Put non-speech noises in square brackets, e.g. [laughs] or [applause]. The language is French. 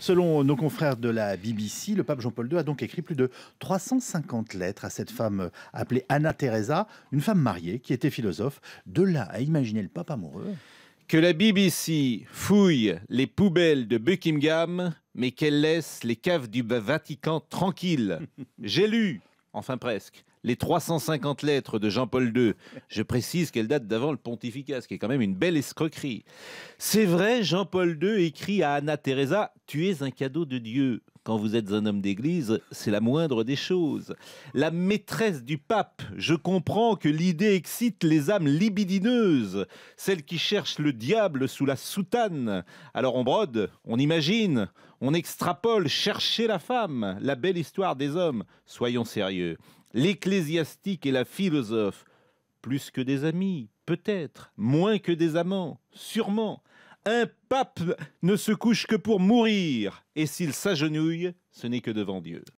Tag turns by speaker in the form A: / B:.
A: Selon nos confrères de la BBC, le pape Jean-Paul II a donc écrit plus de 350 lettres à cette femme euh, appelée Anna Teresa, une femme mariée qui était philosophe. De là à imaginer le pape amoureux.
B: Que la BBC fouille les poubelles de Buckingham, mais qu'elle laisse les caves du Vatican tranquilles. [laughs] J'ai lu, enfin presque, les 350 lettres de Jean-Paul II. Je précise qu'elles datent d'avant le pontificat, ce qui est quand même une belle escroquerie. C'est vrai, Jean-Paul II écrit à Anna Teresa Tu es un cadeau de Dieu quand vous êtes un homme d'église, c'est la moindre des choses. La maîtresse du pape, je comprends que l'idée excite les âmes libidineuses, celles qui cherchent le diable sous la soutane. Alors on brode, on imagine, on extrapole, chercher la femme, la belle histoire des hommes. Soyons sérieux. L'ecclésiastique et la philosophe, plus que des amis, peut-être, moins que des amants, sûrement. Un pape ne se couche que pour mourir, et s'il s'agenouille, ce n'est que devant Dieu.